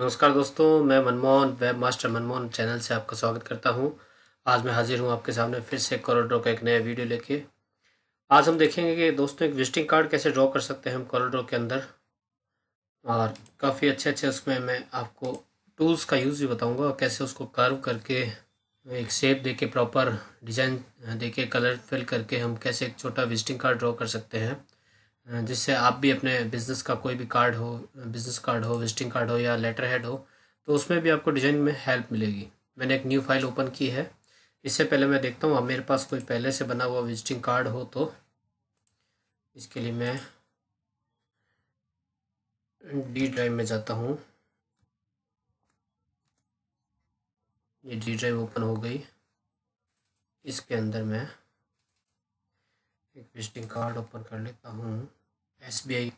नमस्कार दोस्तों मैं Manmohan web master Manmohan channel से आपका स्वागत करता हूं आज मैं हाजिर हूं आपके सामने फिर से कॉलर का एक नया वीडियो लेके आज हम देखेंगे कि दोस्तों एक विजिटिंग कार्ड कैसे ड्रॉ कर सकते हैं हम कॉलर के अंदर और काफ़ी अच्छे अच्छे उसमें मैं आपको टूल्स का यूज़ भी बताऊँगा कैसे उसको कर्व करके एक शेप दे के प्रॉपर डिज़ाइन दे के कलर फिल करके हम कैसे एक छोटा विजिटिंग कार्ड ड्रॉ कर सकते हैं जिससे आप भी अपने बिज़नेस का कोई भी कार्ड हो बिज़नेस कार्ड हो विजिटिंग कार्ड हो या लेटर हेड हो तो उसमें भी आपको डिज़ाइन में हेल्प मिलेगी मैंने एक न्यू फाइल ओपन की है इससे पहले मैं देखता हूँ अब मेरे पास कोई पहले से बना हुआ विजिटिंग कार्ड हो तो इसके लिए मैं डी ड्राइव में जाता हूँ ये डी ड्राइव ओपन हो गई इसके अंदर मैं एक विजिटिंग कार्ड ओपन कर लेता हूँ एस बी आई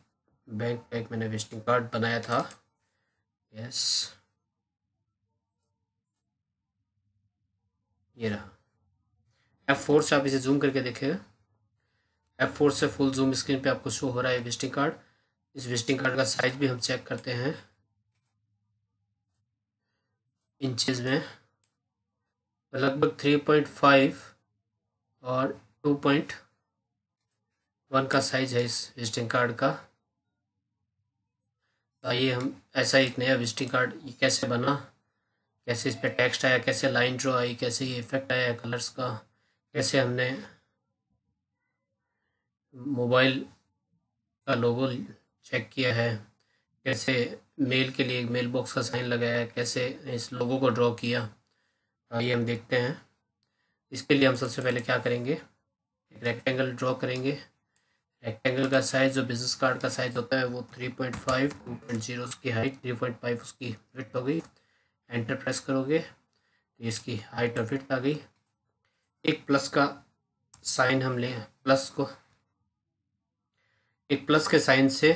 बैंक का एक मैंने विजिटिंग कार्ड बनाया था यस ये रहा एफ फोर से आप इसे जूम करके देखें एफ फोर से फुल जूम स्क्रीन पे आपको शो हो रहा है विजिटिंग कार्ड इस विजिटिंग कार्ड का साइज भी हम चेक करते हैं इंचेस में लगभग थ्री पॉइंट फाइव और टू पॉइंट वन का साइज है इस विजिटिंग कार्ड का तो आइए हम ऐसा एक नया विजिटिंग कार्ड ये कैसे बना कैसे इस पर टेक्स्ट आया कैसे लाइन ड्रॉ आई कैसे ये इफेक्ट आया कलर्स का कैसे हमने मोबाइल का लोगो चेक किया है कैसे मेल के लिए मेल बॉक्स का साइन लगाया कैसे इस लोगो को ड्रॉ किया आइए हम देखते हैं इसके लिए हम सबसे पहले क्या करेंगे एक रेक्टेंगल ड्रॉ करेंगे रेक्टेंगल का साइज जो बिजनेस कार्ड का साइज होता है वो three point five two point zero उसकी हाइट थ्री पॉइंट फाइव उसकी फिट हो गई एंटर प्रेस करोगे तो इसकी हाइट और फिट आ गई एक प्लस का साइन हम लें प्लस को एक प्लस के साइन से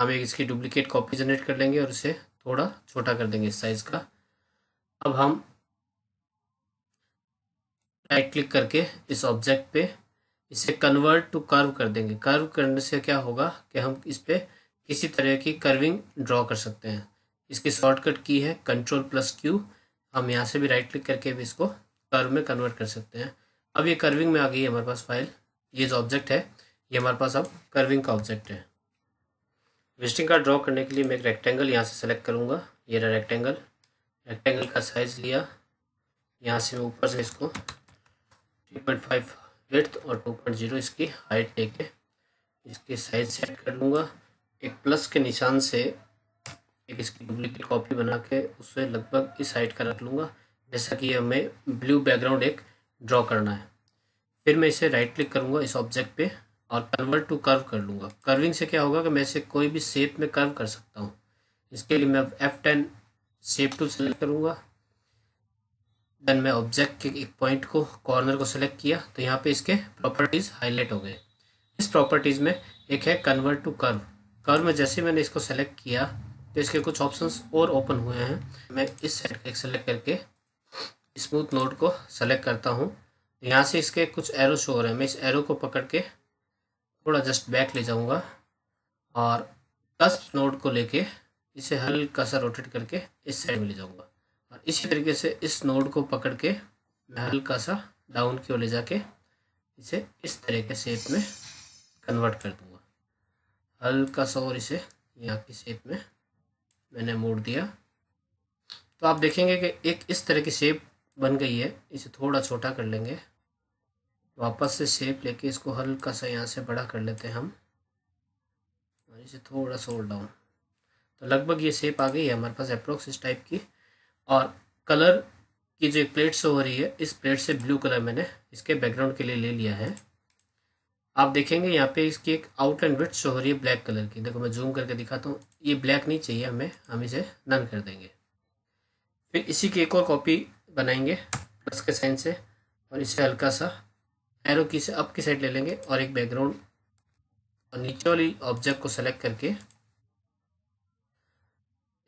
हम एक इसकी डुप्लीकेट कॉपी जनरेट कर लेंगे और इसे थोड़ा छोटा कर देंगे इस साइज़ का अब हम राइट क्लिक करके इस ऑब्जेक्ट पे इसे कन्वर्ट टू कर्व कर देंगे कर्व करने से क्या होगा कि हम इस पर किसी तरह की कर्विंग ड्रॉ कर सकते हैं इसकी शॉर्टकट की है कंट्रोल प्लस क्यू हम यहाँ से भी राइट क्लिक करके भी इसको कर्व में कन्वर्ट कर सकते हैं अब ये कर्विंग में आ गई है हमारे पास फाइल ये जो ऑब्जेक्ट है ये हमारे पास अब कर्विंग का ऑब्जेक्ट है विजिटिंग कार्ड ड्रॉ करने के लिए मैं एक रेक्टेंगल यहाँ से सेलेक्ट करूँगा ये रहा रेक्टेंगल रेक्टेंगल का साइज़ लिया यहाँ से मैं ऊपर से इसको थ्री पॉइंट फाइव विथ और टू पॉइंट जीरो इसकी हाइट लेके इसकी साइज सेट कर लूँगा एक प्लस के निशान से एक इसकी डुप्लीकेट कॉपी बना के उससे लगभग इस हाइट का रख लूँगा जैसा कि हमें ब्लू बैकग्राउंड एक ड्रॉ करना है फिर मैं इसे राइट क्लिक करूँगा इस ऑब्जेक्ट पे और कन्वर्ट टू कर्व कर लूँगा कर्विंग से क्या होगा कि मैं इसे कोई भी शेप में कर्व कर सकता हूँ इसके लिए मैं F ten shape to select करूँगा देन मैं ऑब्जेक्ट के एक पॉइंट को कॉर्नर को सिलेक्ट किया तो यहाँ पे इसके प्रॉपर्टीज़ हाईलाइट हो गए इस प्रॉपर्टीज़ में एक है कन्वर्ट टू कर्व कर्व में जैसे मैंने इसको सेलेक्ट किया तो इसके कुछ ऑप्शंस और ओपन हुए हैं मैं इस सेट एक सेलेक्ट करके स्मूथ नोड को सेलेक्ट करता हूँ तो यहाँ से इसके कुछ एरो शो हो रहे हैं मैं इस एरो को पकड़ के थोड़ा जस्ट बैक ले जाऊँगा और कस्प नोड को लेके इसे हल्का सा रोटेट करके इस साइड में ले जाऊँगा और हाँ, इसी तरीके से इस नोड को पकड़ के मैं हल्का सा डाउन की ओर ले जाके इसे इस तरह के शेप में कन्वर्ट कर दूंगा हल्का सा और इसे यहाँ की शेप में मैंने मोड़ दिया तो आप देखेंगे कि एक इस तरह की शेप बन गई है इसे थोड़ा छोटा कर लेंगे वापस से शेप लेके इसको हल्का सा यहाँ से बड़ा कर लेते हैं हम और इसे थोड़ा सा और डाउन तो लगभग ये शेप आ गई है हमारे पास अप्रोक्स इस टाइप की और कलर की जो प्लेट से हो रही है इस प्लेट से ब्लू कलर मैंने इसके बैकग्राउंड के लिए ले लिया है आप देखेंगे यहाँ पे इसकी एक आउट एंड विथ शो हो रही है ब्लैक कलर की देखो मैं जूम करके दिखाता हूँ ये ब्लैक नहीं चाहिए हमें हम इसे नन कर देंगे फिर इसी की एक और कॉपी बनाएंगे प्लस के साइन से और इसे हल्का सा एरो की से अप की साइड ले लेंगे और एक बैकग्राउंड और नीचे वाली ऑब्जेक्ट को सेलेक्ट करके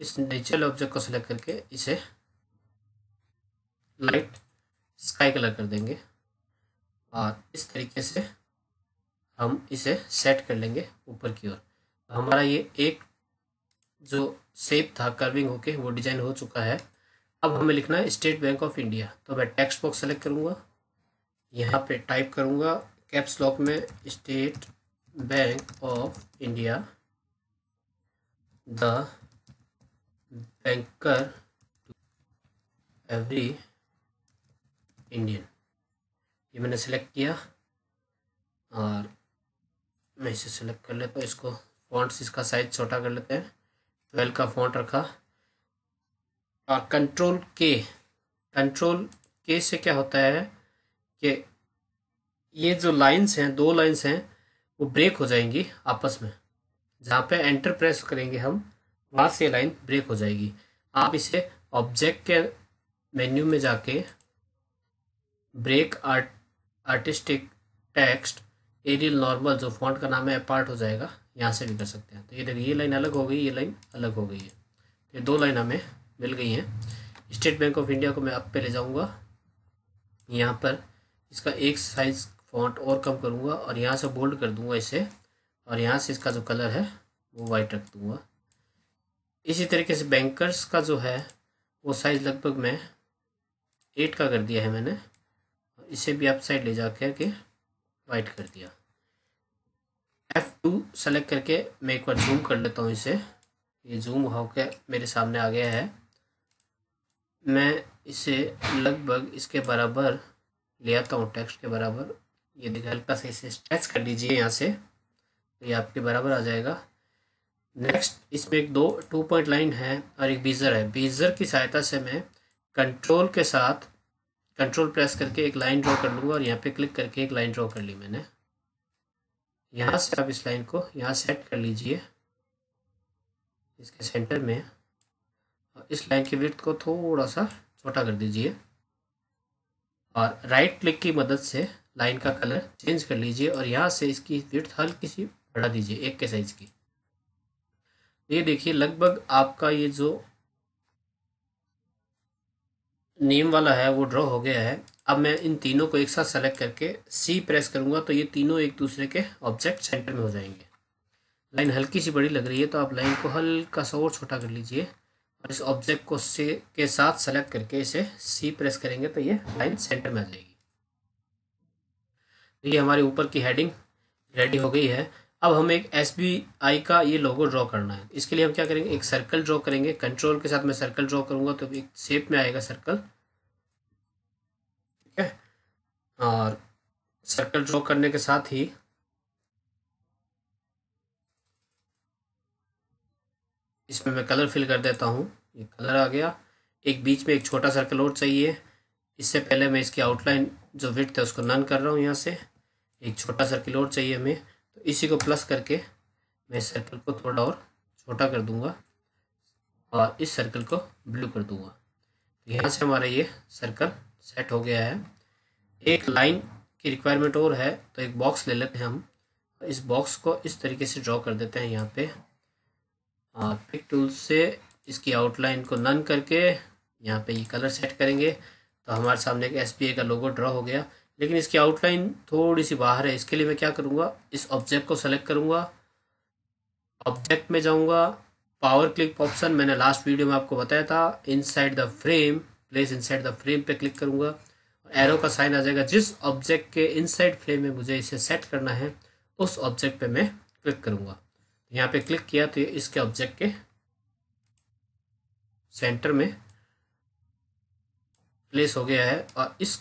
इस नेचुरल ऑब्जेक्ट को सिलेक्ट करके इसे लाइट स्काई कलर कर देंगे और इस तरीके से हम इसे सेट कर लेंगे ऊपर की ओर तो हमारा ये एक जो सेप था कर्विंग होके वो डिजाइन हो चुका है अब हमें लिखना है स्टेट बैंक ऑफ इंडिया तो मैं टेक्स्ट बॉक्स सेलेक्ट करूँगा यहाँ पे टाइप करूँगा कैप्स लॉक में State Bank of India the banker to every Indian ये मैंने सेलेक्ट किया और मैं इसे सेलेक्ट कर लेता हूँ इसको फॉन्ट्स इसका साइज छोटा कर लेते हैं ट्वेल्व का फॉन्ट रखा और कंट्रोल के कंट्रोल के से क्या होता है कि ये जो लाइंस हैं दो लाइंस हैं वो ब्रेक हो जाएंगी आपस में जहाँ पे एंटर प्रेस करेंगे हम वहाँ से लाइन ब्रेक हो जाएगी आप इसे ऑब्जेक्ट के मेन्यू में जाके break art artistic text Arial normal जो फॉन्ट का नाम है पार्ट हो जाएगा यहाँ से भी कर सकते हैं तो ये देखिए ये लाइन अलग हो गई ये लाइन अलग हो गई है ये दो लाइन हमें मिल गई हैं स्टेट बैंक ऑफ इंडिया को मैं अप पे ले जाऊँगा यहाँ पर इसका एक साइज फॉन्ट और कम करूँगा और यहाँ से बोल्ड कर दूँगा इसे और यहाँ से इसका जो कलर है वो वाइट रख दूँगा इसी तरीके से बैंकर्स का जो है वो साइज़ लगभग मैं एट का कर दिया है मैंने इसे भी आप साइड ले जा कर के वाइट कर दिया एफ़ टू सेलेक्ट करके मैं एक बार जूम कर लेता हूँ इसे ये जूम होकर मेरे सामने आ गया है मैं इसे लगभग इसके बराबर ले आता हूँ टेक्स्ट के बराबर ये देखिए हल्का सा इसे स्ट्रेच कर लीजिए यहाँ से तो ये आपके बराबर आ जाएगा नेक्स्ट इसमें एक दो टू पॉइंट लाइन है और एक बीजर है बीजर की सहायता से मैं कंट्रोल के साथ कंट्रोल प्रेस करके एक लाइन ड्रॉ कर लूँगा और यहाँ पे क्लिक करके एक लाइन ड्रॉ कर ली मैंने यहाँ से आप इस लाइन को यहाँ सेट कर लीजिए इसके सेंटर में और इस लाइन की वृत्त को थोड़ा सा छोटा कर दीजिए और राइट क्लिक की मदद से लाइन का कलर चेंज कर लीजिए और यहाँ से इसकी वृत्त हल्की सी बढ़ा दीजिए एक के साइज़ की ये देखिए लगभग आपका ये जो नेम वाला है वो ड्रॉ हो गया है अब मैं इन तीनों को एक साथ सेलेक्ट करके सी प्रेस करूंगा तो ये तीनों एक दूसरे के ऑब्जेक्ट सेंटर में हो जाएंगे लाइन हल्की सी बड़ी लग रही है तो आप लाइन को हल्का सा और छोटा कर लीजिए और इस ऑब्जेक्ट को से के साथ सेलेक्ट करके इसे सी प्रेस करेंगे तो ये लाइन सेंटर में आ जाएगी तो ये हमारे ऊपर की हेडिंग रेडी हो गई है अब हमें एक एस का ये लोगो ड्रॉ करना है इसके लिए हम क्या करेंगे एक सर्कल ड्रॉ करेंगे कंट्रोल के साथ मैं सर्कल ड्रॉ करूंगा तो एक शेप में आएगा सर्कल ठीक है और सर्कल ड्रॉ करने के साथ ही इसमें मैं कलर फिल कर देता हूँ ये कलर आ गया एक बीच में एक छोटा सर्कल और चाहिए इससे पहले मैं इसकी आउटलाइन जो विथ है उसको नन कर रहा हूँ यहाँ से एक छोटा सर्कल और चाहिए हमें तो इसी को प्लस करके मैं सर्कल को थोड़ा और छोटा कर दूंगा और इस सर्कल को ब्लू कर दूंगा तो यहाँ से हमारा ये सर्कल सेट हो गया है एक लाइन की रिक्वायरमेंट और है तो एक बॉक्स ले लेते हैं हम इस बॉक्स को इस तरीके से ड्रॉ कर देते हैं यहाँ पे पिक टूल से इसकी आउटलाइन को नन करके यहाँ पे ये कलर सेट करेंगे तो हमारे सामने एक एस का लोगो ड्रॉ हो गया लेकिन इसकी आउटलाइन थोड़ी सी बाहर है इसके लिए मैं क्या करूँगा इस ऑब्जेक्ट को सेलेक्ट करूँगा ऑब्जेक्ट में जाऊँगा पावर क्लिक ऑप्शन मैंने लास्ट वीडियो में आपको बताया था inside the frame place inside the frame पे क्लिक करूँगा एरो का साइन आ जाएगा जिस ऑब्जेक्ट के इनसाइड फ्रेम में मुझे इसे सेट करना है उस ऑब्जेक्ट पे मैं क्लिक करूँगा यहाँ पे क्लिक किया तो इसके ऑब्जेक्ट के सेंटर में प्लेस हो गया है और इस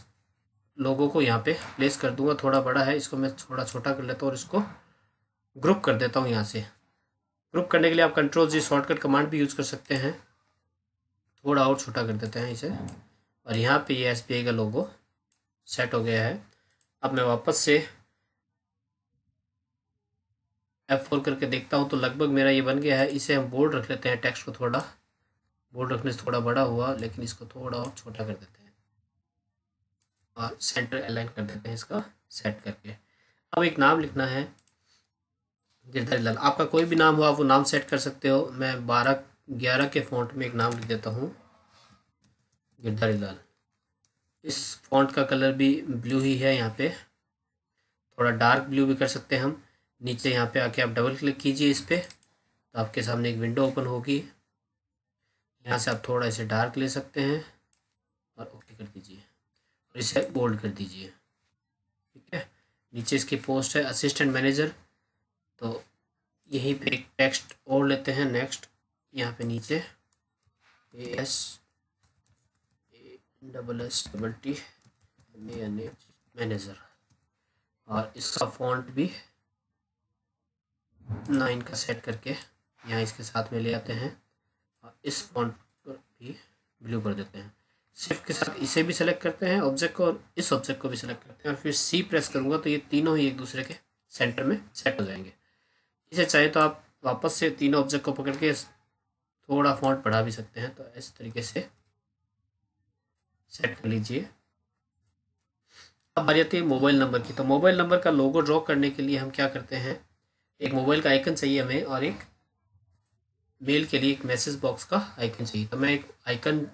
लोगों को यहाँ पे प्लेस कर दूंगा थोड़ा बड़ा है इसको मैं थोड़ा छोटा कर लेता हूँ और इसको ग्रुप कर देता हूँ यहाँ से ग्रुप करने के लिए आप कंट्रोल जी शॉर्टकट कमांड भी यूज़ कर सकते हैं थोड़ा और छोटा कर देते हैं इसे और यहाँ पे ये एस का लोगो सेट हो गया है अब मैं वापस से एफ फोर करके देखता हूँ तो लगभग मेरा ये बन गया है इसे हम बोल्ड रख लेते हैं टेक्स्ट को थोड़ा बोल्ड रखने से थोड़ा बड़ा हुआ लेकिन इसको थोड़ा और छोटा कर देते हैं सेंटर अलाइन कर देते हैं इसका सेट करके अब एक नाम लिखना है गिरधारी लाल आपका कोई भी नाम हो आप वो नाम सेट कर सकते हो मैं बारह ग्यारह के फॉन्ट में एक नाम लिख देता हूँ गिरधारी लाल इस फॉन्ट का कलर भी ब्लू ही है यहाँ पे थोड़ा डार्क ब्लू भी कर सकते हैं हम नीचे यहाँ पे आके आप डबल क्लिक कीजिए इस पर तो आपके सामने एक विंडो ओपन होगी यहाँ से आप थोड़ा इसे डार्क ले सकते हैं और ओके कर दीजिए इसे बोल्ड कर दीजिए ठीक है नीचे इसकी पोस्ट है असिस्टेंट मैनेजर तो यहीं पे एक टेक्स्ट और लेते हैं नेक्स्ट यहाँ पे नीचे A S A double S double T N N A manager और इसका फॉन्ट भी नाइन का सेट करके यहाँ इसके साथ में ले आते हैं और इस फॉन्ट पर भी ब्लू कर देते हैं सिर्फ के साथ इसे भी सिलेक्ट करते हैं ऑब्जेक्ट को और इस ऑब्जेक्ट को भी सिलेक्ट करते हैं और फिर सी प्रेस करूँगा तो ये तीनों ही एक दूसरे के सेंटर में सेट हो जाएंगे इसे चाहे तो आप वापस से तीनों ऑब्जेक्ट को पकड़ के थोड़ा फॉन्ट बढ़ा भी सकते हैं तो इस तरीके से सेट कर लीजिए अब बारी आती है मोबाइल नंबर की तो मोबाइल नंबर का लोगो ड्रॉ करने के लिए हम क्या करते हैं एक मोबाइल का आइकन चाहिए हमें और एक मेल के लिए एक मैसेज बॉक्स का आइकन चाहिए तो मैं एक आइकन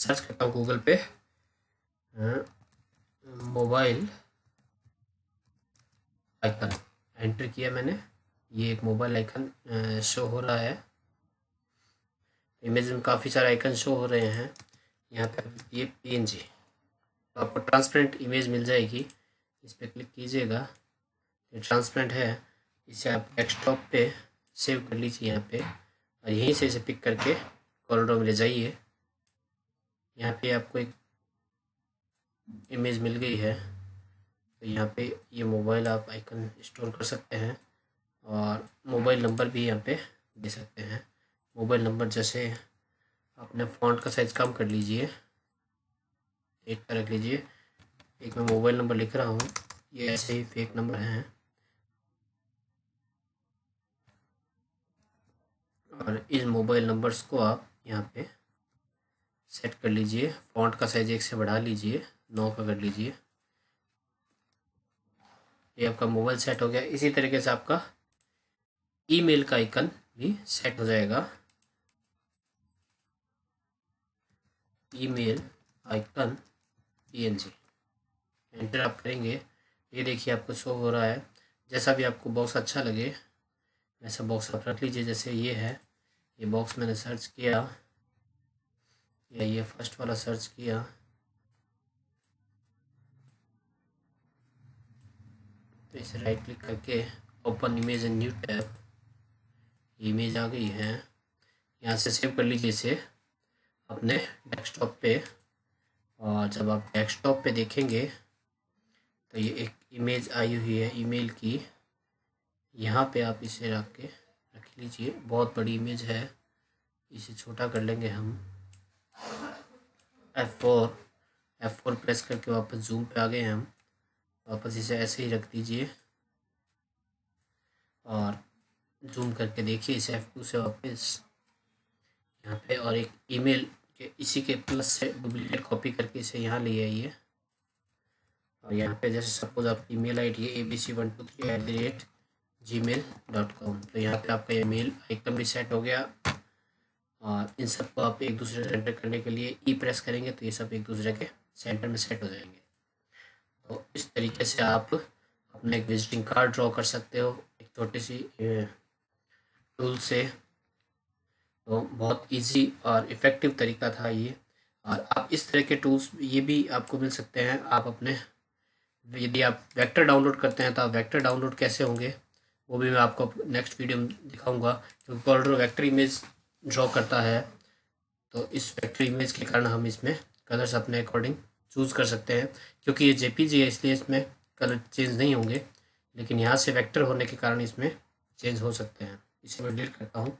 सर्च करता हूँ गूगल पे हाँ, मोबाइल आइकन एंटर किया मैंने ये एक मोबाइल आइकन शो हो रहा है इमेज में काफ़ी सारे आइकन शो हो रहे हैं यहाँ पे ये पी एन जी तो आपको ट्रांसपेरेंट इमेज मिल जाएगी इस पर क्लिक कीजिएगा ये ट्रांसपेरेंट है इसे आप डेस्कटॉप पे सेव कर लीजिए यहाँ पे और यहीं से इसे पिक करके कॉरिडोर में ले जाइए यहाँ पे आपको एक इमेज मिल गई है तो यहाँ पे ये मोबाइल आप आइकन स्टोर कर सकते हैं और मोबाइल नंबर भी यहाँ पे दे सकते हैं मोबाइल नंबर जैसे अपने फॉन्ट का साइज़ कम कर लीजिए एक पर रख लीजिए एक मैं मोबाइल नंबर लिख रहा हूँ ये ऐसे ही फेक नंबर हैं और इस मोबाइल नंबर्स को आप यहाँ पे सेट कर लीजिए फॉन्ट का साइज एक से बढ़ा लीजिए नौ का कर लीजिए ये आपका मोबाइल सेट हो गया इसी तरीके से आपका ईमेल का आइकन भी सेट हो जाएगा email icon P N G enter आप करेंगे ये देखिए आपको शो हो रहा है जैसा भी आपको बॉक्स अच्छा लगे वैसा बॉक्स आप रख लीजिए जैसे ये है ये बॉक्स मैंने सर्च किया किया ये फर्स्ट वाला सर्च किया तो इसे राइट क्लिक करके open image and new tab image आ गई है यहाँ से सेव कर लीजिए इसे अपने डेस्कटॉप पे और जब आप डेस्कटॉप पे देखेंगे तो ये एक इमेज आई हुई है ईमेल की यहाँ पे आप इसे रख के रख लीजिए बहुत बड़ी इमेज है इसे छोटा कर लेंगे हम F four F four press करके वापस जूम पे आ गए हम वापस इसे ऐसे ही रख दीजिए और जूम करके देखिए इसे एफ़ टू से वापस यहाँ पे और एक ईमेल के इसी के प्लस से डुप्लीकेट कॉपी करके इसे यहाँ ले आइए और यहाँ पे जैसे सपोज आपकी ईमेल आईडी है A B C one two three at the rate Gmail dot com तो यहाँ पे आपका ई मेल आइकन भी सेट हो गया इन सब को आप एक दूसरे सेंटर करने के लिए ई e प्रेस करेंगे तो ये सब एक दूसरे के सेंटर में सेट हो जाएंगे तो इस तरीके से आप अपना एक विजिटिंग कार्ड ड्रॉ कर सकते हो एक छोटी सी टूल से तो बहुत इजी और इफ़ेक्टिव तरीका था ये और आप इस तरह के टूल्स ये भी आपको मिल सकते हैं आप अपने यदि आप वेक्टर डाउनलोड करते हैं तो आप वैक्टर डाउनलोड कैसे होंगे वो भी मैं आपको नेक्स्ट वीडियो में दिखाऊँगा क्योंकि तो वैक्टर इमेज ड्रॉ करता है तो इस फैक्ट्री इमेज के कारण हम इसमें कलर्स अपने अकॉर्डिंग चूज़ कर सकते हैं क्योंकि ये जेपीजी है इसलिए इसमें कलर चेंज नहीं होंगे लेकिन यहाँ से वेक्टर होने के कारण इसमें चेंज हो सकते हैं इसे मैं डिलीट करता हूँ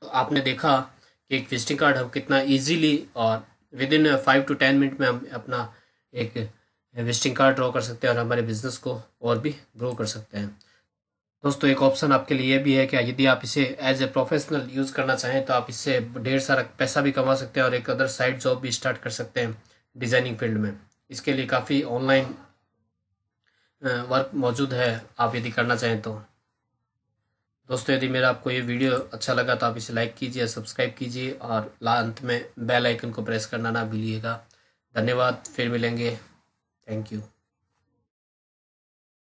तो आपने देखा कि एक विजिटिंग कार्ड हम कितना इजीली और within five to ten minute में हम अपना एक विजिटिंग कार्ड ड्रॉ कर सकते हैं और हमारे बिजनेस को और भी ग्रो कर सकते हैं दोस्तों एक ऑप्शन आपके लिए भी है कि यदि आप इसे एज ए प्रोफेशनल यूज़ करना चाहें तो आप इससे ढेर सारा पैसा भी कमा सकते हैं और एक अदर साइड जॉब भी स्टार्ट कर सकते हैं डिज़ाइनिंग फील्ड में इसके लिए काफ़ी ऑनलाइन वर्क मौजूद है आप यदि करना चाहें तो दोस्तों यदि मेरा आपको ये वीडियो अच्छा लगा तो आप इसे लाइक कीजिए सब्सक्राइब कीजिए और अंत में बेल आइकन को प्रेस करना ना भूलिएगा धन्यवाद फिर मिलेंगे थैंक यू